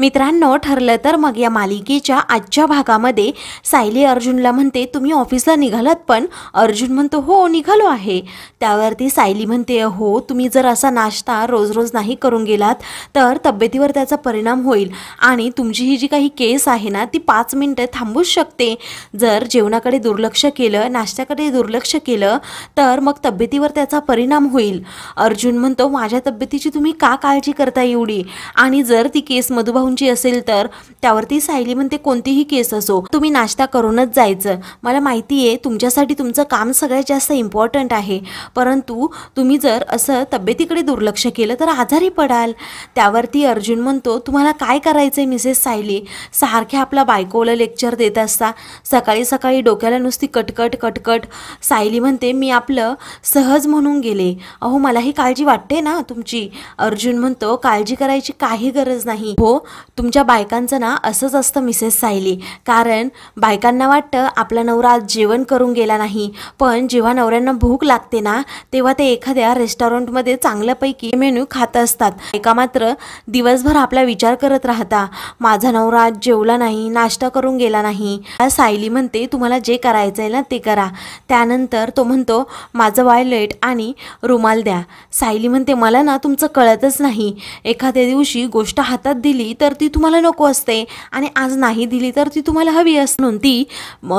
मित्रांनो ठरलं तर मग या मालिकेच्या आजच्या भागामध्ये सायली अर्जुनला म्हणते तुम्ही ऑफिसला निघालात पण अर्जुन म्हणतो हो निघालो आहे त्यावरती सायली म्हणते हो तुम्ही जर असा नाश्ता रोज रोज नाही करून गेलात तर तब्येतीवर त्याचा परिणाम होईल आणि तुमची ही जी काही केस आहे ना ती पाच मिनटं थांबूच शकते जर जेवणाकडे दुर्लक्ष केलं नाश्त्याकडे दुर्लक्ष केलं तर मग तब्येतीवर त्याचा परिणाम होईल अर्जुन म्हणतो माझ्या तब्येतीची तुम्ही का काळजी करता एवढी आणि जर ती केस मधुभाऊ भाऊंची असेल तर त्यावरती सायली म्हणते कोणतीही केस असो तुम्ही नाश्ता करूनच जायचं मला माहिती आहे तुमच्यासाठी तुमचं काम सगळ्यात जास्त इम्पॉर्टंट आहे परंतु तुम्ही जर असं तब्येतीकडे दुर्लक्ष केलं तर आजारी पडाल त्यावरती अर्जुन म्हणतो तुम्हाला काय करायचं आहे मिसेस सायली सारख्या आपला बायकोला लेक्चर देत असता सकाळी सकाळी डोक्याला नुसती कटकट कटकट सायली म्हणते मी आपलं सहज म्हणून गेले अहो मलाही काळजी वाटते ना तुमची अर्जुन म्हणतो काळजी करायची काही गरज नाही हो तुमच्या बायकांचं ना असंच असतं मिसेस सायली कारण बायकांना वाटतं आपला नवरा जेवण करून गेला नाही पण जेव्हा नवऱ्यांना भूक लागते ना तेव्हा ते एखाद्या रेस्टॉरंटमध्ये चांगल्यापैकी मेन्यू खात असतात एका मात्र दिवसभर आपला विचार करत राहता माझा नवरा जेवला नाही नाश्ता करून गेला नाही सायली म्हणते तुम्हाला जे करायचं आहे ना ते करा त्यानंतर तो म्हणतो माझं वायलेट आणि रुमाल द्या सायली म्हणते मला ना तुमचं कळतच नाही एखाद्या दिवशी गोष्ट हातात दिली तर तर ती तुम्हाला नको असते आणि आज नाही दिली तर ती तुम्हाला हवी असते म्हणून ती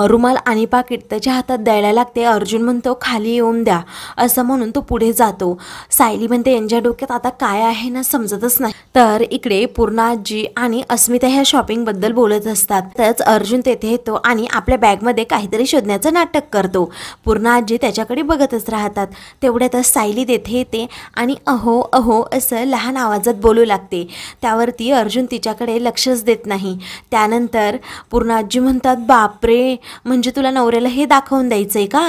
रुमाल आणि पाकिट त्याच्या हातात द्यायला लागते अर्जुन म्हणतो खाली येऊन द्या असं म्हणून तो पुढे जातो सायली म्हणते यांच्या डोक्यात आता काय आहे ना समजतच नाही तर इकडे पूर्णाजी आणि अस्मिता ह्या शॉपिंगबद्दल बोलत असतात तरच अर्जुन तेथे येतो आणि आपल्या बॅगमध्ये काहीतरी शोधण्याचं नाटक करतो पूर्णाजी त्याच्याकडे बघतच राहतात तेवढ्यातच सायली तेथे येते आणि अहो अहो असं लहान आवाजात बोलू लागते त्यावरती अर्जुन तिच्याकडे लक्षच देत नाही त्यानंतर पूर्णाजी म्हणतात बापरे म्हणजे तुला नवऱ्याला हे दाखवून द्यायचं आहे का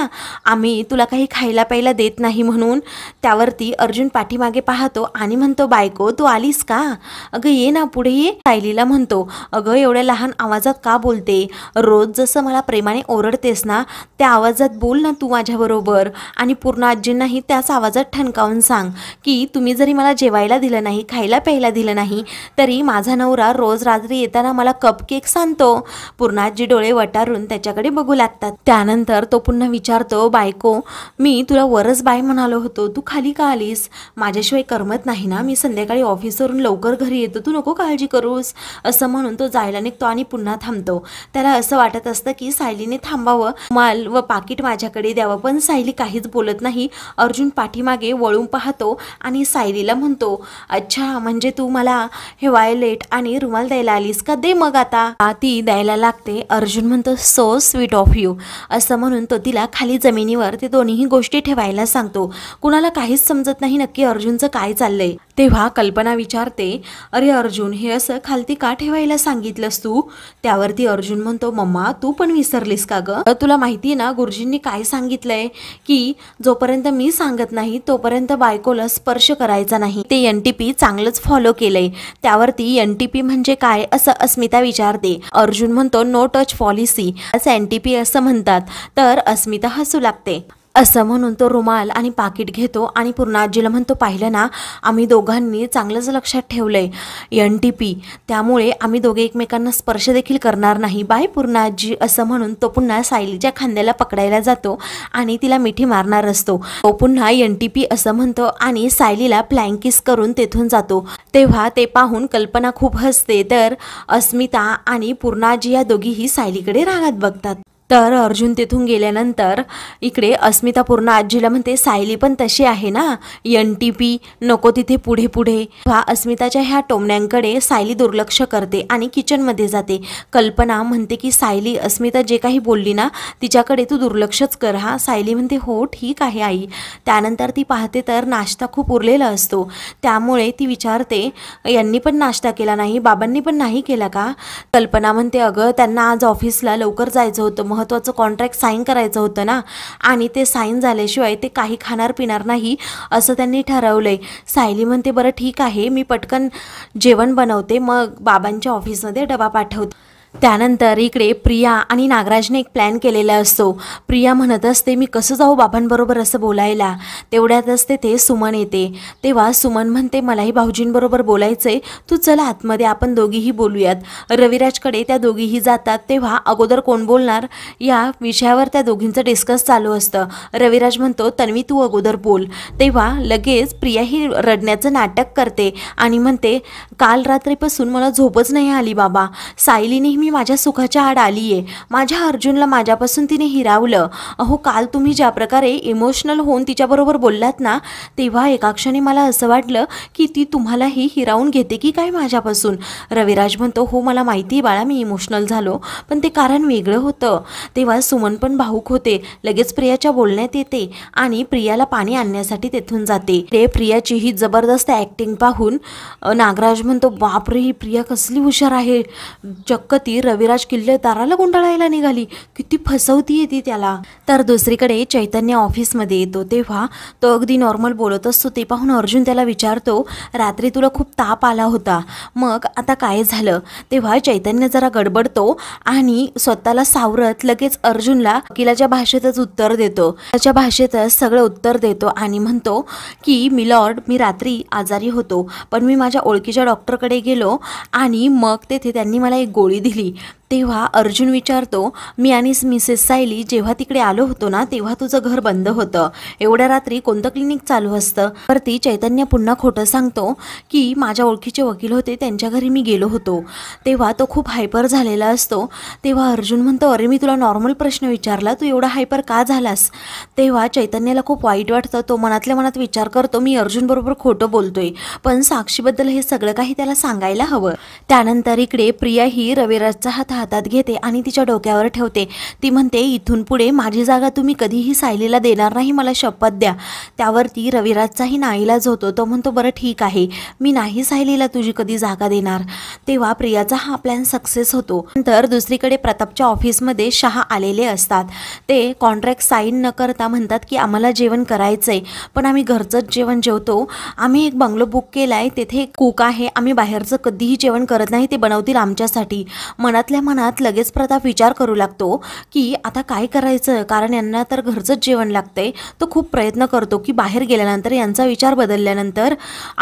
आम्ही तुला काही खायला प्यायला देत नाही म्हणून त्यावरती अर्जुन पाठीमागे पाहतो आणि म्हणतो बायको तू आलीस का बाळा अगं ये ना पुढे सायलीला म्हणतो अगं एवढ्या लहान आवाजात का बोलते रोज जसं मला प्रेमाने ओरडतेस ना त्या आवाजात बोल ना तू माझ्याबरोबर आणि पूर्ण आजींनाही त्याच आवाजात ठणकावून सांग की तुम्ही जरी मला जेवायला दिलं नाही खायला प्यायला दिलं नाही तरी माझा नवरा रोज रात्री येताना मला कप केक सांगतो पूर्णाजी डोळे वटारून त्याच्याकडे बघू लागतात त्यानंतर तो पुन्हा विचारतो बायको मी तुला वरच बाय म्हणालो होतो तू खाली का आलीस माझ्याशिवाय करमत नाही ना मी संध्याकाळी ऑफिसवरून लवकर घरी येतो तू नको काळजी करूस असं म्हणून तो जायला निघतो आणि पुन्हा थांबतो त्याला असं वाटत असतं की सायलीने थांबावं माल व पाकिट माझ्याकडे द्यावं पण सायली काहीच बोलत नाही अर्जुन पाठीमागे वळून पाहतो आणि सायलीला म्हणतो अच्छा म्हणजे तू मला हे वायलेट आणि रुमाल द्यायला आलीस का दे मग आता ती द्यायला लागते अर्जुन म्हणतो सो स्वीट ऑफ यू असं म्हणून तो तिला खाली जमिनीवर ते दोन्ही गोष्टी ठेवायला सांगतो कुणाला काहीच समजत नाही नक्की अर्जुनचं काय चाललंय तेव्हा कल्पना विचारते अरे अर्जुन हे असं खालती का ठेवायला सांगितलंस तू त्यावरती अर्जुन म्हणतो मम्मा तू पण विसरलीस का ग तुला माहिती ना गुरुजींनी काय सांगितलंय की जोपर्यंत मी सांगत नाही तोपर्यंत बायकोला स्पर्श करायचा नाही ते एन टी पी चांगलंच फॉलो केलंय त्यावरती एन टी पी म्हणजे काय असं अस्मिता विचारते अर्जुन म्हणतो नो टच पॉलिसी असं एन टी पी असं म्हणतात तर अस्मिता हसू लागते असं म्हणून तो रुमाल आणि पाकिट घेतो आणि पूर्ण आजीला म्हणतो पाहिलं ना आम्ही दोघांनी चांगलंच लक्षात ठेवलंय आहे एन टी पी त्यामुळे आम्ही दोघे एकमेकांना स्पर्श देखील करणार नाही बाय पूर्णाजी असं म्हणून तो पुन्हा सायलीच्या खांद्याला पकडायला जातो आणि तिला मिठी मारणार असतो तो पुन्हा एन टी पी असं म्हणतो आणि सायलीला प्लँकिस करून तेथून जातो तेव्हा ते पाहून कल्पना खूप हसते तर अस्मिता आणि पूर्णाजी या दोघीही सायलीकडे रागात बघतात तर अर्जुन तिथून गेल्यानंतर इकडे अस्मिता पूर्ण आजीला म्हणते सायली पण तशी आहे ना एन टी पी नको तिथे पुढे पुढे अस्मिताच्या ह्या टोमण्यांकडे सायली दुर्लक्ष करते आणि किचनमध्ये जाते कल्पना म्हणते की सायली अस्मिता जे काही बोलली ना तिच्याकडे तू दुर्लक्षच कर हा सायली म्हणते हो ठीक आहे आई त्यानंतर ती पाहते तर नाश्ता खूप उरलेला असतो त्यामुळे ती विचारते यांनी पण नाश्ता केला नाही बाबांनी पण नाही केला का कल्पना म्हणते अगं त्यांना आज ऑफिसला लवकर जायचं होतं मग महत्त्वाचं कॉन्ट्रॅक्ट साईन करायचं होतं ना आणि ते साईन झाल्याशिवाय ते काही खाणार पिणार नाही असं त्यांनी ठरवलं सायली म्हणते बरं ठीक आहे मी पटकन जेवण बनवते मग बाबांच्या ऑफिसमध्ये डबा पाठवतो त्यानंतर इकडे प्रिया आणि नागराजने एक प्लॅन केलेला असतो प्रिया म्हणत असते मी कसं जाऊ बाबांबरोबर असं बोलायला तेवढ्यातच ते सुमन येते तेव्हा सुमन म्हणते मलाही भाऊजींबरोबर बोलायचंय तू चला आतमध्ये आपण दोघीही बोलूयात रविराजकडे त्या दोघीही जातात तेव्हा अगोदर कोण बोलणार या विषयावर त्या दोघींचं डिस्कस चालू असतं रविराज म्हणतो तन्वी तू अगोदर बोल तेव्हा लगेच प्रिया ही रडण्याचं नाटक करते आणि म्हणते काल रात्रीपासून मला झोपच नाही आली बाबा सायलीने मी माझ्या सुखाच्या आड आली आहे माझ्या अर्जुनला माझ्यापासून तिने हिरावलं अहो काल तुम्ही ज्या प्रकारे इमोशनल होऊन तिच्याबरोबर बोललात ना तेव्हा एका क्षणी मला असं वाटलं की ती तुम्हालाही हिरावून घेते की काय माझ्यापासून रविराज म्हणतो हो मला माहिती आहे बाळा मी इमोशनल झालो पण ते कारण वेगळं होतं तेव्हा सुमन पण भाऊक होते लगेच प्रियाच्या बोलण्यात येते आणि प्रियाला पाणी आणण्यासाठी तेथून जाते ते प्रियाची ही जबरदस्त ॲक्टिंग पाहून नागराज म्हणतो बापरे ही प्रिया कसली हुशार आहे चक्क ती रविराज किल्लेदाराला गुंडाळायला निघाली किती फसवतीये ती त्याला तर दुसरीकडे चैतन्य ऑफिसमध्ये येतो तेव्हा तो अगदी नॉर्मल बोलत असतो ते पाहून अर्जुन त्याला विचारतो रात्री तुला खूप ताप आला होता मग आता काय झालं तेव्हा चैतन्य जरा गडबडतो आणि स्वतःला सावरत लगेच अर्जुनला किलाच्या भाषेतच उत्तर देतो त्याच्या भाषेतच सगळं उत्तर देतो आणि म्हणतो की मिलॉर्ड मी रात्री आजारी होतो पण मी माझ्या ओळखीच्या डॉक्टरकडे गेलो आणि मग तेथे त्यांनी मला एक गोळी दिली Lovely तेव्हा अर्जुन विचारतो मी आणि मिसेस सायली जेव्हा तिकडे आलो होतो ना तेव्हा तुझं घर बंद होतं एवढ्या रात्री कोणतं क्लिनिक चालू असतं ती चैतन्य पुन्हा खोटं सांगतो की माझ्या ओळखीचे वकील होते त्यांच्या घरी मी गेलो होतो तेव्हा तो खूप हायपर झालेला असतो तेव्हा अर्जुन म्हणतो अरे मी तुला नॉर्मल प्रश्न विचारला तू एवढा हायपर का झालास तेव्हा चैतन्याला खूप वाईट वाटतं तो मनातल्या मनात विचार करतो मी अर्जुनबरोबर खोटं बोलतोय पण साक्षीबद्दल हे सगळं काही त्याला सांगायला हवं त्यानंतर इकडे प्रिया ही रविराजचा हात हातात घेते आणि तिच्या डोक्यावर ठेवते ती म्हणते इथून पुढे माझी जागा तुम्ही कधीही सायलीला देणार नाही मला शपथ द्या त्यावरती रविराजचाही नाईलाज होतो तो म्हणतो बरं ठीक आहे मी नाही सायलीला तुझी कधी जागा देणार तेव्हा प्रियाचा हा प्लॅन सक्सेस होतो नंतर दुसरीकडे प्रतापच्या ऑफिसमध्ये शहा आलेले असतात ते कॉन्ट्रॅक्ट साईन न करता म्हणतात की आम्हाला जेवण करायचं आहे पण आम्ही घरचंच जेवण जेवतो आम्ही एक बंगलो बुक केला आहे तेथे कुक आहे आम्ही बाहेरचं कधीही जेवण करत नाही ते बनवतील आमच्यासाठी मनातल्या मनात लगेच प्रताप विचार करू लागतो की आता काय करायचं कारण यांना तर घरचंच जेवण लागतंय तो खूप प्रयत्न करतो की बाहेर गेल्यानंतर यांचा विचार बदलल्यानंतर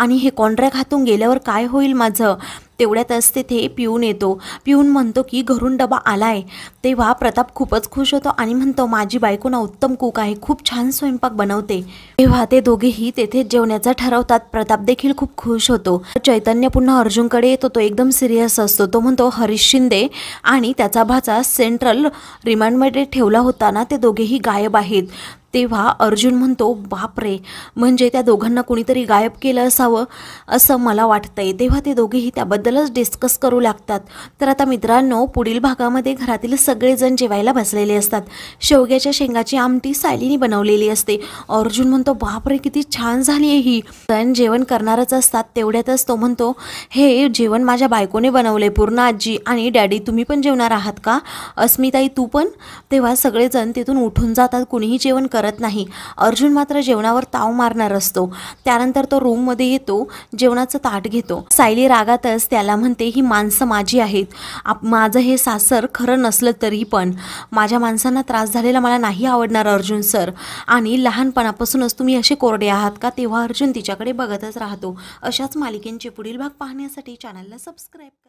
आणि हे कॉन्ट्रॅक्ट हातून गेल्यावर काय होईल माझं तेवढ्यातच तिथे पिऊन येतो पिऊन म्हणतो की घरून डबा आलाय तेव्हा प्रताप खूपच खुश होतो आणि म्हणतो माझी बायको ना उत्तम कुक आहे खूप छान स्वयंपाक बनवते तेव्हा ते दोघेही तेथे जेवण्याचा ठरवतात प्रताप देखील खूप खुश होतो चैतन्य पुन्हा अर्जुनकडे येतो तो एकदम सिरियस असतो तो म्हणतो हरीश शिंदे आणि त्याचा भाचा सेंट्रल रिमांडमध्ये ठेवला होता ना ते दोघेही गायब आहेत तेव्हा अर्जुन म्हणतो बापरे म्हणजे त्या दोघांना कुणीतरी गायब केलं असावं असं मला वाटतंय तेव्हा ते दोघेही त्याबद्दलच डिस्कस करू लागतात तर आता मित्रांनो पुढील भागामध्ये घरातील सगळेजण जेवायला बसलेले असतात शेवग्याच्या शेंगाची आमटी सायलीने बनवलेली असते अर्जुन म्हणतो बापरे किती छान झाली आहे ही सण जेवण करणारच असतात तेवढ्यातच तो म्हणतो हे जेवण माझ्या बायकोने बनवले पूर्ण आजी आणि डॅडी तुम्ही पण जेवणार आहात का अस्मिताई तू पण तेव्हा सगळेजण तिथून उठून जातात कुणीही जेवण करत नाही अर्जुन मात्र जेवणावर ताव मारणार असतो त्यानंतर तो रूममध्ये येतो जेवणाचं ताट घेतो सायली रागातच त्याला म्हणते ही माणसं माझी आहेत आप माझं हे सासर खरं नसलं तरी पण माझ्या माणसांना त्रास झालेला मला नाही आवडणार अर्जुन सर आणि लहानपणापासूनच तुम्ही असे कोरडे आहात का तेव्हा अर्जुन तिच्याकडे बघतच राहतो अशाच मालिकेंचे पुढील भाग पाहण्यासाठी चॅनलला सबस्क्राईब